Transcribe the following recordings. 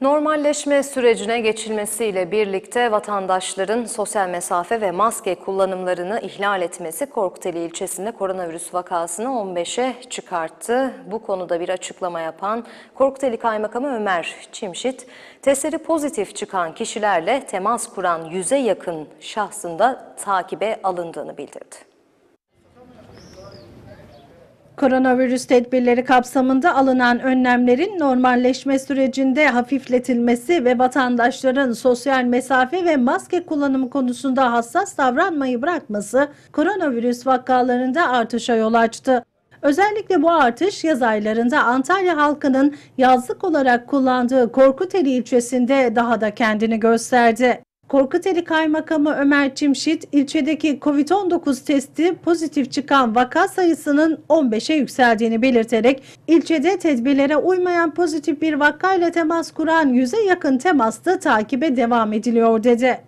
Normalleşme sürecine geçilmesiyle birlikte vatandaşların sosyal mesafe ve maske kullanımlarını ihlal etmesi Korkuteli ilçesinde koronavirüs vakasını 15'e çıkarttı. Bu konuda bir açıklama yapan Korkuteli Kaymakamı Ömer Çimşit, testleri pozitif çıkan kişilerle temas kuran yüze yakın şahsında takibe alındığını bildirdi. Koronavirüs tedbirleri kapsamında alınan önlemlerin normalleşme sürecinde hafifletilmesi ve vatandaşların sosyal mesafe ve maske kullanımı konusunda hassas davranmayı bırakması koronavirüs vakalarında artışa yol açtı. Özellikle bu artış yaz aylarında Antalya halkının yazlık olarak kullandığı Korkuteli ilçesinde daha da kendini gösterdi. Korkuteli Kaymakamı Ömer Çimşit, ilçedeki COVID-19 testi pozitif çıkan vaka sayısının 15'e yükseldiğini belirterek, ilçede tedbirlere uymayan pozitif bir vakayla temas kuran yüze yakın temasta takibe devam ediliyor dedi.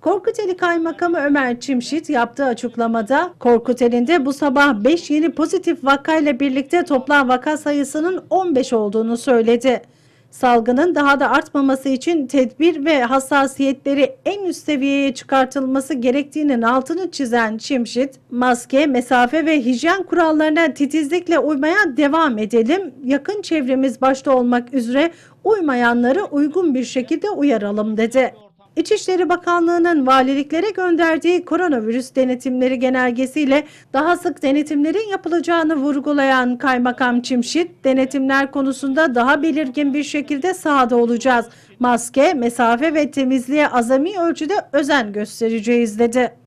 Korkuteli Kaymakamı Ömer Çimşit yaptığı açıklamada Korkuteli'nde bu sabah 5 yeni pozitif vakayla birlikte toplam vaka sayısının 15 olduğunu söyledi. Salgının daha da artmaması için tedbir ve hassasiyetleri en üst seviyeye çıkartılması gerektiğinin altını çizen Çimşit, maske, mesafe ve hijyen kurallarına titizlikle uymaya devam edelim. Yakın çevremiz başta olmak üzere uymayanları uygun bir şekilde uyaralım dedi. İçişleri Bakanlığı'nın valiliklere gönderdiği koronavirüs denetimleri genelgesiyle daha sık denetimlerin yapılacağını vurgulayan Kaymakam Çimşit, denetimler konusunda daha belirgin bir şekilde sahada olacağız. Maske, mesafe ve temizliğe azami ölçüde özen göstereceğiz dedi.